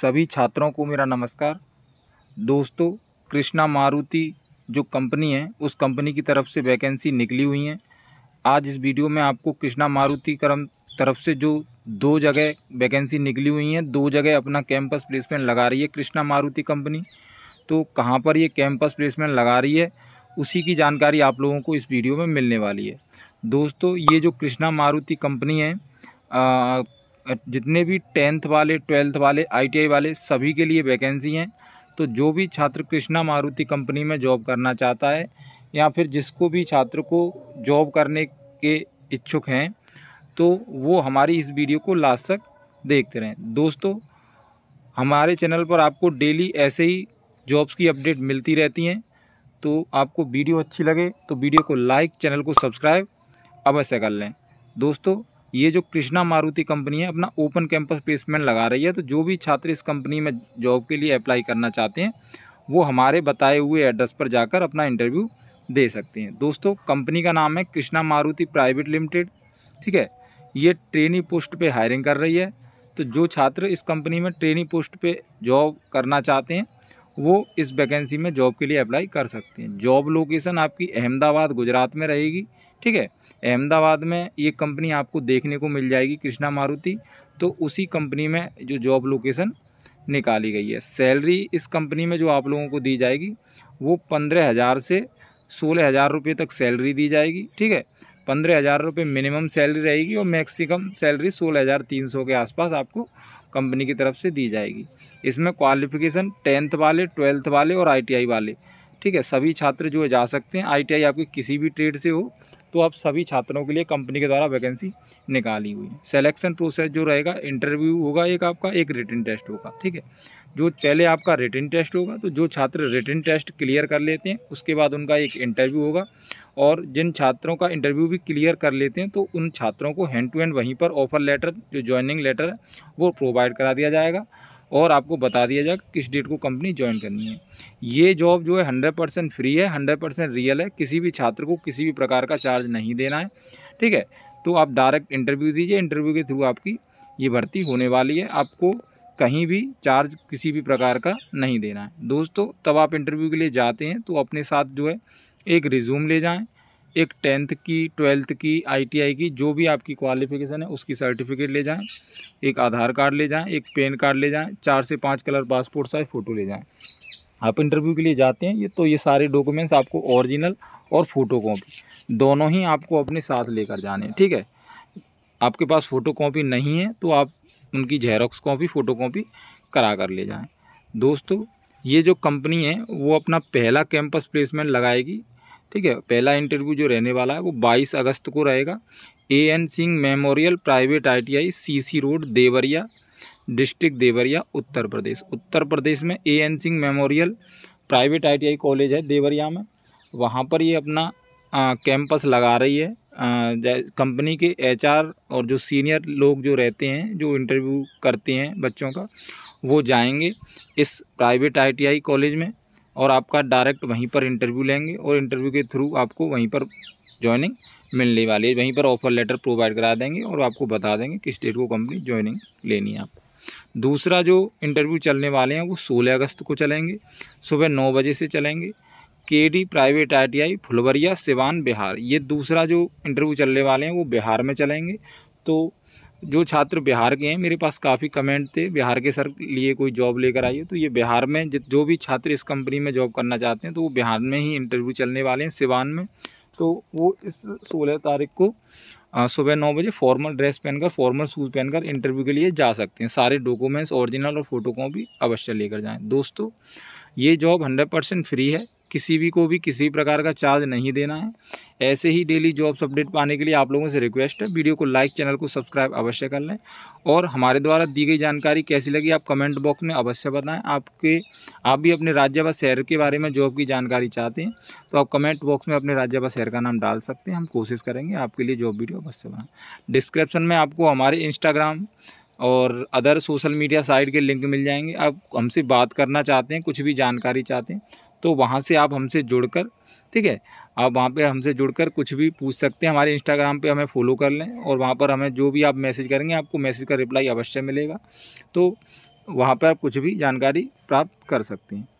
सभी छात्रों को मेरा नमस्कार दोस्तों कृष्णा मारुति जो कंपनी है उस कंपनी की तरफ से वैकेंसी निकली हुई हैं आज इस वीडियो में आपको कृष्णा मारुति क्रम तरफ से जो दो जगह वैकेंसी निकली हुई हैं दो जगह अपना कैंपस प्लेसमेंट लगा रही है कृष्णा मारुति कंपनी तो कहाँ पर ये कैंपस प्लेसमेंट लगा रही है उसी की जानकारी आप लोगों को इस वीडियो में मिलने वाली है दोस्तों ये जो कृष्णा मारुति कंपनी है आ, जितने भी टेंथ वाले ट्वेल्थ वाले आईटीआई वाले सभी के लिए वैकेंसी हैं तो जो भी छात्र कृष्णा मारुति कंपनी में जॉब करना चाहता है या फिर जिसको भी छात्र को जॉब करने के इच्छुक हैं तो वो हमारी इस वीडियो को लास्ट तक देखते रहें दोस्तों हमारे चैनल पर आपको डेली ऐसे ही जॉब्स की अपडेट मिलती रहती हैं तो आपको वीडियो अच्छी लगे तो वीडियो को लाइक चैनल को सब्सक्राइब अवश्य कर लें दोस्तों ये जो कृष्णा मारुति कंपनी है अपना ओपन कैंपस प्लेसमेंट लगा रही है तो जो भी छात्र इस कंपनी में जॉब के लिए अप्लाई करना चाहते हैं वो हमारे बताए हुए एड्रेस पर जाकर अपना इंटरव्यू दे सकते हैं दोस्तों कंपनी का नाम है कृष्णा मारुति प्राइवेट लिमिटेड ठीक है ये ट्रेनी पोस्ट पर हायरिंग कर रही है तो जो छात्र इस कंपनी में ट्रेनी पोस्ट पर जॉब करना चाहते हैं वो इस वैकेंसी में जॉब के लिए अप्लाई कर सकते हैं जॉब लोकेशन आपकी अहमदाबाद गुजरात में रहेगी ठीक है अहमदाबाद में ये कंपनी आपको देखने को मिल जाएगी कृष्णा मारुति तो उसी कंपनी में जो जॉब लोकेशन निकाली गई है सैलरी इस कंपनी में जो आप लोगों को दी जाएगी वो पंद्रह हज़ार से सोलह हज़ार रुपये तक सैलरी दी जाएगी ठीक है पंद्रह हज़ार रुपये मिनिमम सैलरी रहेगी और मैक्सिमम सैलरी सोलह हज़ार तीन सौ के आसपास आपको कंपनी की तरफ से दी जाएगी इसमें क्वालिफिकेशन टेंथ वाले ट्वेल्थ वाले और आईटीआई वाले ठीक है सभी छात्र जो है जा सकते हैं आईटीआई आपकी किसी भी ट्रेड से हो तो आप सभी छात्रों के लिए कंपनी के द्वारा वैकेंसी निकाली हुई है सेलेक्शन प्रोसेस जो रहेगा इंटरव्यू होगा एक आपका एक रिटर्न टेस्ट होगा ठीक है जो पहले आपका रिटर्न टेस्ट होगा तो जो छात्र रिटर्न टेस्ट क्लियर कर लेते हैं उसके बाद उनका एक इंटरव्यू होगा और जिन छात्रों का इंटरव्यू भी क्लियर कर लेते हैं तो उन छात्रों को हैंड टू हैंड वहीं पर ऑफर लेटर जो ज्वाइनिंग लेटर है वो प्रोवाइड करा दिया जाएगा और आपको बता दिया जाएगा किस डेट को कंपनी ज्वाइन करनी है ये जॉब जो है हंड्रेड परसेंट फ्री है हंड्रेड परसेंट रियल है किसी भी छात्र को किसी भी प्रकार का चार्ज नहीं देना है ठीक है तो आप डायरेक्ट इंटरव्यू दीजिए इंटरव्यू के थ्रू आपकी ये भर्ती होने वाली है आपको कहीं भी चार्ज किसी भी प्रकार का नहीं देना है दोस्तों तब आप इंटरव्यू के लिए जाते हैं तो अपने साथ जो है एक रिज्यूम ले जाएँ एक टेंथ की ट्वेल्थ की आईटीआई की जो भी आपकी क्वालिफिकेशन है उसकी सर्टिफिकेट ले जाएं एक आधार कार्ड ले जाएं एक पेन कार्ड ले जाएं चार से पाँच कलर पासपोर्ट साइज़ फ़ोटो ले जाएं आप इंटरव्यू के लिए जाते हैं ये तो ये सारे डॉक्यूमेंट्स आपको ओरिजिनल और फ़ोटो कॉपी दोनों ही आपको अपने साथ लेकर जाने ठीक है आपके पास फ़ोटो कॉपी नहीं है तो आप उनकी जेरोक्स कॉपी फ़ोटो कॉपी करा कर ले जाएँ दोस्तों ये जो कंपनी है वो अपना पहला कैंपस प्लेसमेंट लगाएगी ठीक है पहला इंटरव्यू जो रहने वाला है वो 22 अगस्त को रहेगा A N Singh memorial private ITI CC road Deoria district Deoria Uttar Pradesh Uttar Pradesh में A N Singh memorial private ITI college है देवरिया में वहाँ पर ये अपना आ, कैंपस लगा रही है कंपनी के एच और जो सीनियर लोग जो रहते हैं जो इंटरव्यू करते हैं बच्चों का वो जाएंगे इस प्राइवेट आईटीआई कॉलेज में और आपका डायरेक्ट वहीं पर इंटरव्यू लेंगे और इंटरव्यू के थ्रू आपको वहीं पर ज्वाइनिंग मिलने वाली है वहीं पर ऑफर लेटर प्रोवाइड करा देंगे और आपको बता देंगे किस डेट को कंपनी ज्वाइनिंग लेनी है आपको दूसरा जो इंटरव्यू चलने वाले हैं वो सोलह अगस्त को चलेंगे सुबह नौ बजे से चलेंगे K D private I Phulwaria Siwan Bihar ये दूसरा जो इंटरव्यू चलने वाले हैं वो बिहार में चलेंगे तो जो छात्र बिहार के हैं मेरे पास काफ़ी कमेंट थे बिहार के सर लिए कोई जॉब लेकर आइए तो ये बिहार में जो भी छात्र इस कंपनी में जॉब करना चाहते हैं तो वो बिहार में ही इंटरव्यू चलने वाले हैं सिवान में तो वो इस सोलह तारीख को सुबह नौ बजे फॉर्मल ड्रेस पहनकर फॉर्मल शूज़ पहनकर इंटरव्यू के लिए जा सकते हैं सारे डॉक्यूमेंट्स ओरिजिनल और फोटो कॉपी अवश्य लेकर जाएँ दोस्तों ये जॉब हंड्रेड परसेंट फ्री है किसी भी को भी किसी प्रकार का चार्ज नहीं देना है ऐसे ही डेली जॉब्स अपडेट पाने के लिए आप लोगों से रिक्वेस्ट है वीडियो को लाइक चैनल को सब्सक्राइब अवश्य कर लें और हमारे द्वारा दी गई जानकारी कैसी लगी आप कमेंट बॉक्स में अवश्य बताएं आपके आप भी अपने राज्य व शहर के बारे में जॉब की जानकारी चाहते हैं तो आप कमेंट बॉक्स में अपने राज्य व शहर का नाम डाल सकते हैं हम कोशिश करेंगे आपके लिए जॉब वीडियो अवश्य बनाएँ डिस्क्रिप्शन में आपको हमारे इंस्टाग्राम और अदर सोशल मीडिया साइट के लिंक मिल जाएंगे आप हमसे बात करना चाहते हैं कुछ भी जानकारी चाहते हैं तो वहाँ से आप हमसे जुड़कर ठीक है आप वहाँ पे हमसे जुड़कर कुछ भी पूछ सकते हैं हमारे इंस्टाग्राम पे हमें फॉलो कर लें और वहाँ पर हमें जो भी आप मैसेज करेंगे आपको मैसेज का रिप्लाई अवश्य मिलेगा तो वहाँ पर आप कुछ भी जानकारी प्राप्त कर सकते हैं